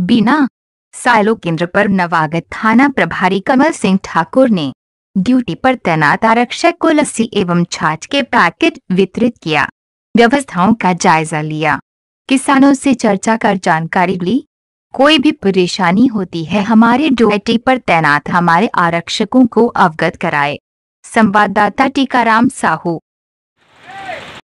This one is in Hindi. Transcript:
बिना साइलो केंद्र पर नवागत थाना प्रभारी कमल सिंह ठाकुर ने ड्यूटी पर तैनात आरक्षक को लस्सी एवं छाछ के पैकेट वितरित किया व्यवस्थाओं का जायजा लिया किसानों से चर्चा कर जानकारी ली कोई भी परेशानी होती है हमारे ड्यूटी पर तैनात हमारे आरक्षकों को अवगत कराए संवाददाता टीकाराम साहू